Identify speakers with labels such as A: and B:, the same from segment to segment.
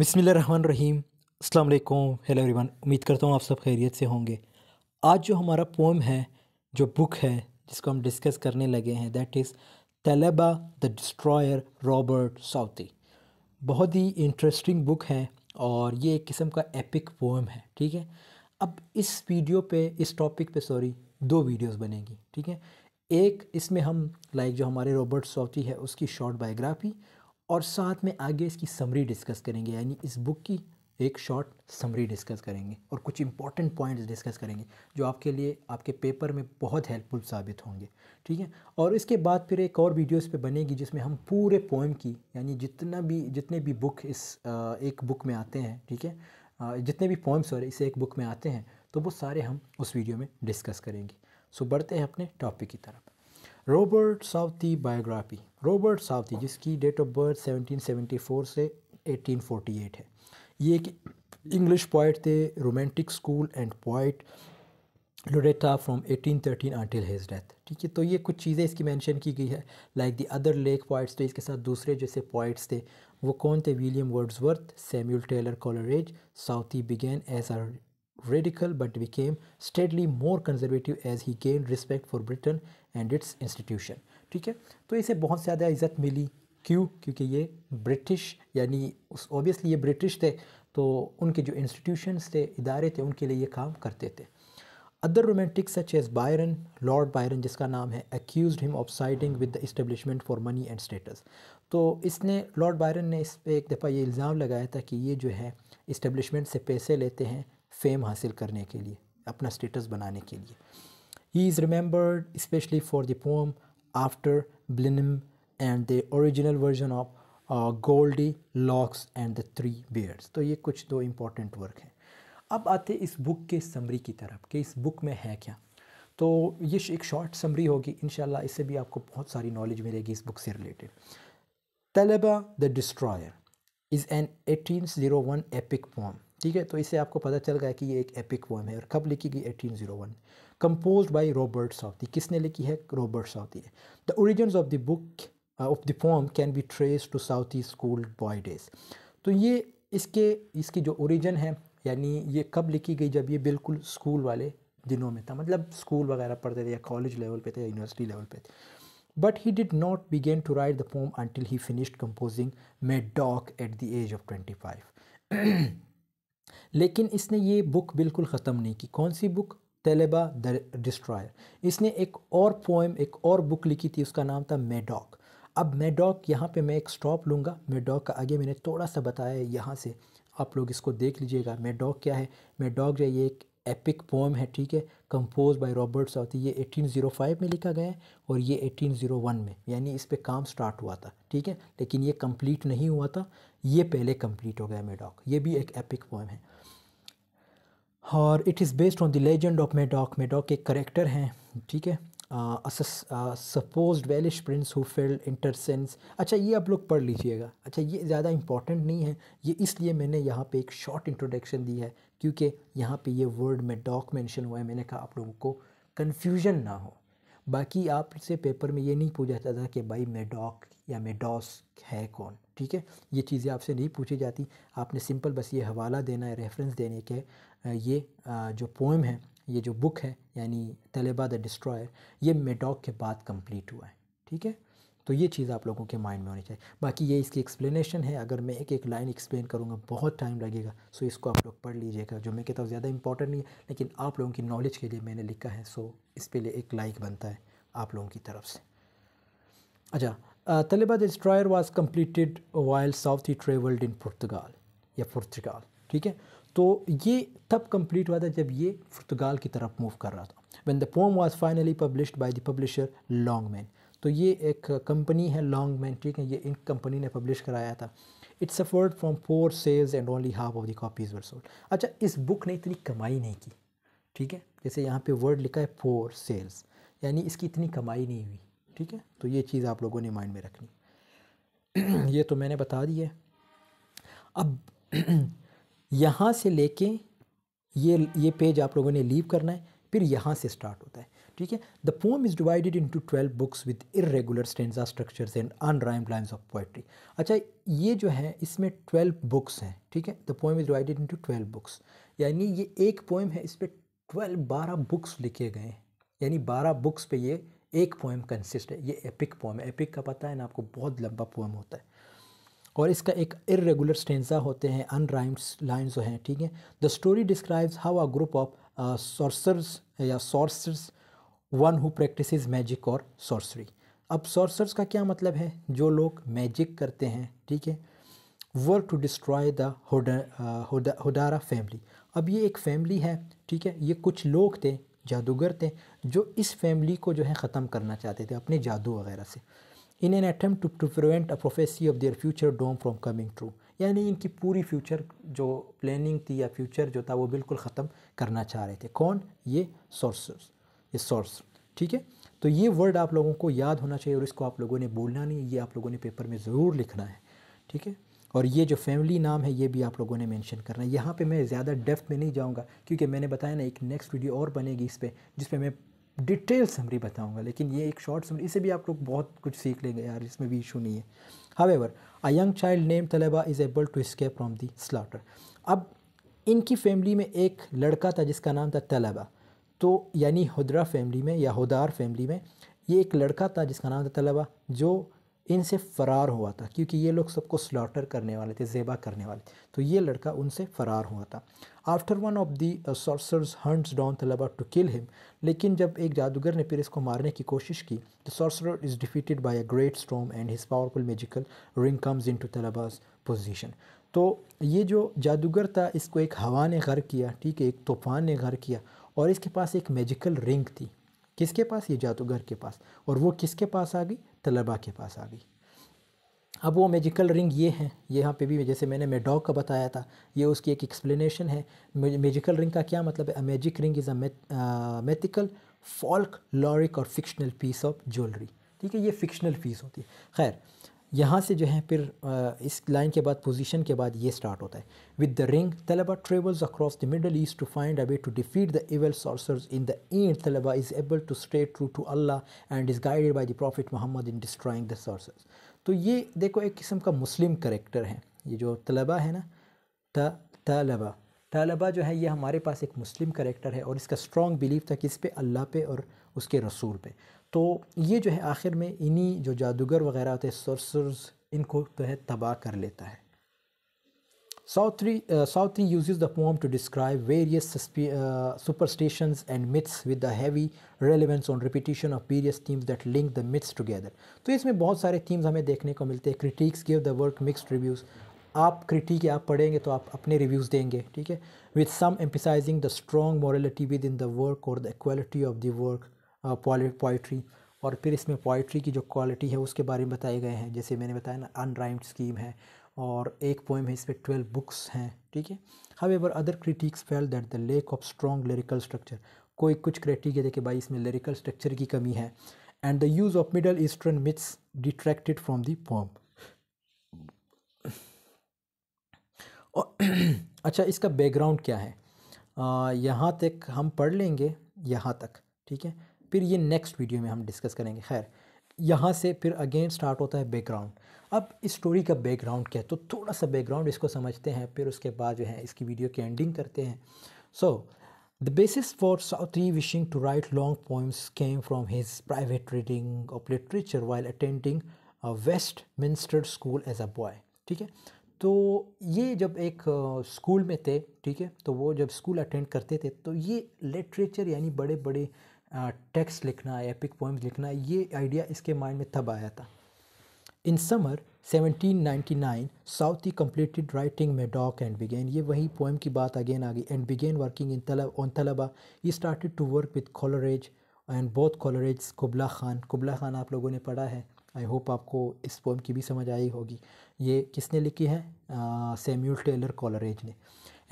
A: बसमीम रहीम अल्लाम hello everyone उम्मीद करता हूँ आप सब खैरियत से होंगे आज जो हमारा पोम है जो बुक है जिसको हम डिस्कस करने लगे हैं that is Thalaba the destroyer Robert Southey बहुत ही इंटरेस्टिंग बुक है और ये एक किस्म का एपिक पोम है ठीक है अब इस वीडियो पे इस टॉपिक पे सॉरी दो वीडियोस बनेगी ठीक है एक इसमें हम लाइक जो हमारे रॉबर्ट साउथी है उसकी शॉर्ट बायोग्राफी और साथ में आगे इसकी समरी डिस्कस करेंगे यानी इस बुक की एक शॉर्ट समरी डिस्कस करेंगे और कुछ इंपॉर्टेंट पॉइंट्स डिस्कस करेंगे जो आपके लिए आपके पेपर में बहुत हेल्पफुल साबित होंगे ठीक है और इसके बाद फिर एक और वीडियोस पे बनेगी जिसमें हम पूरे पोएम की यानी जितना भी जितने भी बुक इस एक बुक में आते हैं ठीक है जितने भी पोएम्स और इस एक बुक में आते हैं तो वो सारे हम उस वीडियो में डिस्कस करेंगे सो बढ़ते हैं अपने टॉपिक की तरफ Robert Southey biography Robert Southey जिसकी डेट ऑफ बर्थ 1774 से 1848 है ये एक इंग्लिश पोइट थे romantic school and poet laureate from 1813 until his death ठीक है तो ये कुछ चीज़ें इसकी मेंशन की गई है like the other lake poets थे इसके साथ दूसरे जैसे पॉइट्स थे वो कौन थे William Wordsworth Samuel Taylor Coleridge Southey began as a radical but became steadily more conservative as he gain respect for Britain and its institution ठीक है तो इसे बहुत ज़्यादा इज़्ज़त मिली क्यों क्योंकि ये ब्रिटिश यानी ओबियसली ये ब्रिटिश थे तो उनके जो इंस्टीट्यूशंस थे इदारे थे उनके लिए ये काम करते थे other romantic such as Byron Lord Byron जिसका नाम है accuse him of siding with the establishment for money and status तो इसने लॉर्ड बायरन ने इस पर एक दफ़ा ये इल्ज़ाम लगाया था कि ये जो है इस्टेब्लिशमेंट से पैसे लेते हैं फेम हासिल करने के लिए अपना स्टेटस बनाने के लिए He is remembered especially for the poem After Blenheim and the original version of uh, Goldie, Locks and the Three Bears. तो ये कुछ दो important work हैं अब आते इस book के summary की तरफ कि इस book में है क्या तो ये एक short summary होगी इन इससे भी आपको बहुत सारी knowledge मिलेगी इस book से related. तलबा the Destroyer is an 1801 epic poem. ठीक है तो इससे आपको पता चल गया कि ये एक एपिक पोएम है और कब लिखी गई 1801 कंपोज बाई रॉबर्ट साउथी किसने लिखी है रॉबर्ट साउथी है the origin of the book of the poem can be trace to Southey school boy days तो ये इसके इसकी जो ओरिजन है यानी ये कब लिखी गई जब ये बिल्कुल स्कूल वाले दिनों में था मतलब स्कूल वगैरह पढ़ते थे या कॉलेज लेवल पे थे या यूनिवर्सिटी लेवल पे थे he did not begin to write the the until he finished composing Madoc at the age of twenty five लेकिन इसने ये बुक बिल्कुल ख़त्म नहीं की कौन सी बुक तेलेबा द डिस्ट्रॉयर इसने एक और पोएम एक और बुक लिखी थी उसका नाम था मेडॉक अब मेडॉक यहाँ पे मैं एक स्टॉप लूँगा मेडॉक का आगे मैंने थोड़ा सा बताया है यहाँ से आप लोग इसको देख लीजिएगा मेडॉक क्या है मेडॉक जो ये एक एपिक पोम है ठीक है कंपोज बाय रॉबर्ट साउथी ये 1805 में लिखा गया है और ये 1801 में यानी इस पर काम स्टार्ट हुआ था ठीक है लेकिन ये कंप्लीट नहीं हुआ था ये पहले कंप्लीट हो गया मेडॉक ये भी एक एपिक पोम है और it is based on the legend of Madoc Madoc एक करेक्टर हैं ठीक है suppose Welsh prince who failed इंटरसेंस अच्छा ये आप लोग पढ़ लीजिएगा अच्छा ये ज़्यादा इंपॉर्टेंट नहीं है ये इसलिए मैंने यहाँ पे एक शॉर्ट इंट्रोडक्शन दी है क्योंकि यहाँ पे ये वर्ड में डॉक मेंशन हुआ है मैंने कहा आप लोगों को कन्फ्यूजन ना हो बाकी आपसे पेपर में ये नहीं पूछा जाता था कि भाई मेडॉक या मेडॉस है कौन ठीक है ये चीज़ें आपसे नहीं पूछी जाती आपने सिंपल बस ये हवाला देना है रेफरेंस देने के ये जो पोएम है ये जो बुक है यानी तलेबा द डिस्ट्रॉयर ये मेडॉक के बाद कंप्लीट हुआ है ठीक है तो ये चीज़ आप लोगों के माइंड में होनी चाहिए बाकी ये इसकी एक्सप्लेनेशन है अगर मैं एक एक लाइन एक्सप्लेन करूँगा बहुत टाइम लगेगा सो इसको आप लोग पढ़ लीजिएगा जो मैं कहता हूँ ज़्यादा इंपॉर्टेंट नहीं है लेकिन आप लोगों की नॉलेज के लिए मैंने लिखा है सो इस पर लिए एक लाइक बनता है आप लोगों की तरफ से अच्छा the destroyer was completed while Southey he travelled in Portugal या पुर्तगाल ठीक है तो ये तब कंप्लीट हुआ था जब ये पुर्तगाल की तरफ मूव कर रहा था when the poem was finally publish by the publisher Longman तो ये एक कंपनी है लॉन्ग मैन ठीक है ये इन कंपनी ने पब्लिश कराया था it suffered from poor sales and only half of the copies were sold अच्छा इस बुक ने इतनी कमाई नहीं की ठीक है जैसे यहाँ पे वर्ड लिखा है फोर सेल्स यानी इसकी इतनी कमाई नहीं हुई ठीक है तो ये चीज़ आप लोगों ने माइंड में रखनी ये तो मैंने बता दी है अब यहाँ से लेके ये ये पेज आप लोगों ने लीव करना है फिर यहाँ से स्टार्ट होता है ठीक है the poem is divided into twelve books with irregular stanza structures and unrhymed lines of poetry अच्छा ये जो है इसमें ट्वेल्व बुक्स हैं ठीक है the poem is divided into twelve books यानी ये एक पोएम है इस पर ट्वेल्व बारह बुक्स लिखे गए हैं यानी बारह बुक्स पे ये एक पोएम कंसिस्ट है ये एपिक पोएम है एपिक का पता है ना आपको बहुत लंबा पोएम होता है और इसका एक इरेगुलर स्टेंजा होते हैं अनराइम्ड लाइन्स जो हैं ठीक है the story describes how a group of sorcerers या sorcerers one who practice magic और सॉर्सरी अब सॉर्सर्स का क्या मतलब है जो लोग मैजिक करते हैं ठीक है work to destroy the Hodeirah family अब ये एक फैमिली है ठीक है ये कुछ लोग थे जादूगर थे जो इस फैमिली को जो है ख़त्म करना चाहते थे अपने जादू वगैरह से in an attempt to to prevent a prophecy of their future doom from coming true यानी इनकी पूरी फ्यूचर जो प्लानिंग थी या फ्यूचर जो था वो बिल्कुल ख़त्म करना चाह रहे थे कौन ये सोर्स ये सोर्स ठीक है तो ये वर्ड आप लोगों को याद होना चाहिए और इसको आप लोगों ने बोलना नहीं ये आप लोगों ने पेपर में ज़रूर लिखना है ठीक है और ये जो फैमिली नाम है ये भी आप लोगों ने मेंशन करना है यहाँ पे मैं ज़्यादा डेफ्थ में नहीं जाऊँगा क्योंकि मैंने बताया ना एक नेक्स्ट वीडियो और बनेगी इस पर जिसमें मैं डिटेल समरी बताऊंगा लेकिन ये एक शॉर्ट समरी इसे भी आप लोग बहुत कुछ सीख लेंगे यार इसमें भी इशू नहीं है however a young child name Thalaba is able to escape from the slaughter अब इनकी फैमिली में एक लड़का था जिसका नाम था तलबा तो यानी हदरा फैमिली में या हदार फैमिली में ये एक लड़का था जिसका नाम था तलबा जो इनसे फ़रार हुआ था क्योंकि ये लोग सबको स्लॉटर करने वाले थे जेबा करने वाले तो ये लड़का उनसे फ़रार हुआ था after one of the sorcerers hunts down Thalaba to kill him लेकिन जब एक जादूगर ने फिर इसको मारने की कोशिश की the sorcerer is defeated by a great storm and his powerful magical ring comes into Thalaba's position तो ये जो जादूगर था इसको एक हवा ने घर किया ठीक है एक तूफ़ान ने घर किया और इसके पास एक मेजिकल रिंग थी किसके पास ये जादूगर के पास और वो किसके पास आ गई तलबा के पास आ गई अब वो मेजिकल रिंग ये हैं यहाँ पे भी जैसे मैंने मेडॉग का बताया था ये उसकी एक एक्सप्लेनेशन है मेजिकल रिंग का क्या मतलब है magic ring is a mythical folkloric और फिक्शनल पीस ऑफ ज्वेलरी ठीक है ये फिक्शनल पीस होती है खैर यहाँ से जो है फिर इस लाइन के बाद पोजीशन के बाद ये स्टार्ट होता है with the ring Thalaba travels across the Middle East to find a way to defeat the evil sorcerers in the end Thalaba is able to stay true to Allah and is guided by the prophet Muhammad in destroying the sorcerers तो ये देखो एक किस्म का मुस्लिम character है ये जो तलबा है ना त तलबा तलबा जो है ये हमारे पास एक मुस्लिम करेक्टर है और इसका स्ट्रॉन्ग बिलीफ था किस पे अल्लाह पे और उसके रसूल पे तो ये जो है आखिर में इन्हीं जो जादूगर वगैरह थे हैं इनको जो तो है तबाह कर लेता है Southey Southey use the poem to describe various superstition and myths with the heavy relevance on repetition of various themes that link the myths together तो इसमें बहुत सारे थीम्स हमें देखने को मिलते हैं critics give the work mixed reviews आप क्रिटिक आप पढ़ेंगे तो आप अपने रिव्यूज़ देंगे ठीक है with some emphasizing the strong morality within the work और the equality of the work poetry और फिर इसमें पोइट्री की जो क्वालिटी है उसके बारे में बताए गए हैं जैसे मैंने बताया ना अनराइम्ड स्कीम है और एक पोइम है इस पर ट्वेल्व बुक्स हैं ठीक है however other critics felt that the lack of strong lyrical structure कोई कुछ क्रिटिक है कि भाई इसमें लिरिकल स्ट्रक्चर की कमी है and the use of Middle Eastern myths detracted from the poem अच्छा इसका बैकग्राउंड क्या है यहाँ तक हम पढ़ लेंगे यहाँ तक ठीक है फिर ये नेक्स्ट वीडियो में हम डिस्कस करेंगे खैर यहाँ से फिर अगेन स्टार्ट होता है बैकग्राउंड अब इस स्टोरी का बैकग्राउंड क्या है तो थोड़ा सा बैकग्राउंड इसको समझते हैं फिर उसके बाद जो है इसकी वीडियो की एंडिंग करते हैं so the basis for Southey wishing to write long poems came from his private reading of literature while attending Westminster school as a boy ठीक है तो ये जब एक स्कूल में थे ठीक है तो वो जब स्कूल अटेंड करते थे तो ये लिटरेचर यानी बड़े बड़े टेक्स्ट लिखना एपिक पोइम्स लिखना ये आइडिया इसके माइंड में तब आया था in summer 1799 Southey completed writing Madoc and began ये वही पोइम की बात अगेन आ गई and began working in Thalaba on Thalaba he started to work with Coleridge and both Coleridge Kubla Khan Kubla Khan आप लोगों ने पढ़ा है आई होप आपको इस पोइम की भी समझ आई होगी ये किसने लिखी है सैम्यूल टेलर कॉलरेज ने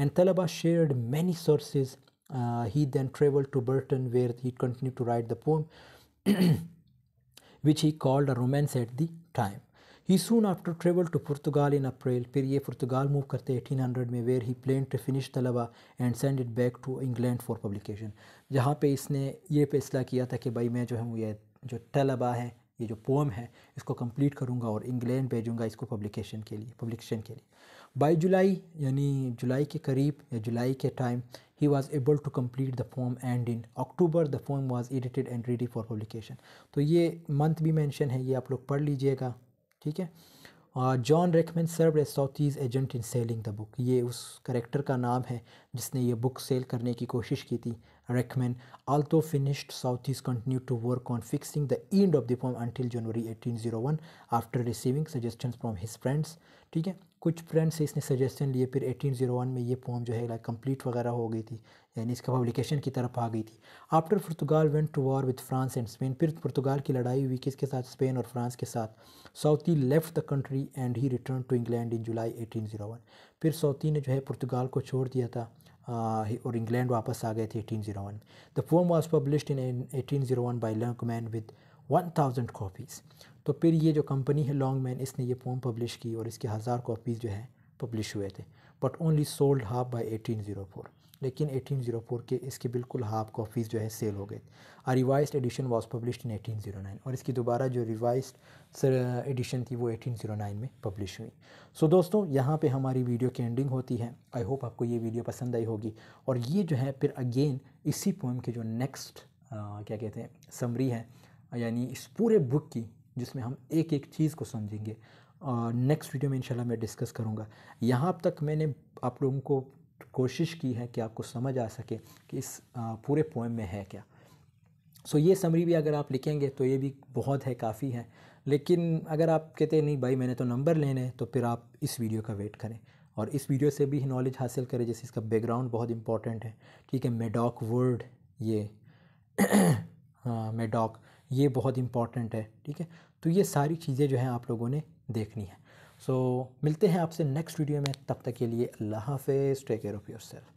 A: and Thalaba shared many sources Uh, he then traveled to Burton where he continued to write the poem which he called a romance at the time. He soon after traveled to Portugal in April, फिर ये Portugal move करते eighteen hundred में where he plan to finish Thalaba and send it back to England for publication जहाँ पर इसने ये फैसला किया था कि भाई मैं जो हूँ ये जो तलबा है ये जो पोम है इसको कम्प्लीट करूँगा और इंग्लैंड भेजूँगा इसको पब्लिकेशन के लिए पब्लिकेशन के लिए बाई जुलाई यानी जुलाई के करीब या जुलाई के time he was able to complete the form and in October the form was edited and ready for publication तो ये मंथ भी मेंशन है ये आप लोग पढ़ लीजिएगा ठीक है John Rickman serve a Southey's agent in selling the book ये उस करेक्टर का नाम है जिसने ये बुक सेल करने की कोशिश की थी although finished Southey's continue to work on fixing the end of the form until January 1801 after receiving suggestions from his friends ठीक है कुछ फ्रेंड्स से इसने सजेशन लिए फिर 1801 में ये पोम जो है लाइक कंप्लीट वगैरह हो गई थी यानी इसका पब्लिकेशन की तरफ आ गई थी after Portugal went to war with France and Spain फिर पुर्तगाल की लड़ाई हुई किसके साथ स्पेन और फ्रांस के साथ Southey left the country and he return to England in July 1801 फिर सऊती e ने जो है पुर्तगाल को छोड़ दिया था और इंग्लैंड वापस आ गए थे 1801 the poem was publish in eighteen zero one by man with one thousand copies तो फिर ये जो कंपनी है लॉन्ग मैन इसने ये पोम पब्लिश की और इसके हज़ार कॉपीज़ जो है पब्लिश हुए थे but only sold half by eighteen zero four लेकिन 1804 के इसके बिल्कुल हाफ कॉपीज़ जो है सेल हो गए a revise edition was publish in 1809 और इसकी दोबारा जो रिवाइज एडिशन थी वो नाइन oh में पब्लिश हुई सो so, दोस्तों यहाँ पर हमारी वीडियो की एंडिंग होती है आई होप आपको ये वीडियो पसंद आई होगी और ये जो है फिर अगेन इसी पोम के जो नेक्स्ट क्या कहते हैं समरी है यानी इस पूरे बुक की जिसमें हम एक एक चीज़ को समझेंगे और नेक्स्ट वीडियो में इंशाल्लाह मैं डिस्कस करूँगा यहाँ अब तक मैंने आप लोगों को कोशिश की है कि आपको समझ आ सके कि इस पूरे पोएम में है क्या सो ये समरी भी अगर आप लिखेंगे तो ये भी बहुत है काफ़ी है लेकिन अगर आप कहते नहीं भाई मैंने तो नंबर लेने हैं तो फिर आप इस वीडियो का वेट करें और इस वीडियो से भी नॉलेज हासिल करें जैसे इसका बैकग्राउंड बहुत इंपॉर्टेंट है ठीक है मेडॉक वर्ड ये मेडॉक ये बहुत इंपॉर्टेंट है ठीक है तो ये सारी चीज़ें जो हैं आप लोगों ने देखनी है सो so, मिलते हैं आपसे नेक्स्ट वीडियो में तब तक के लिए अल्लाह हाफ़ take care of your self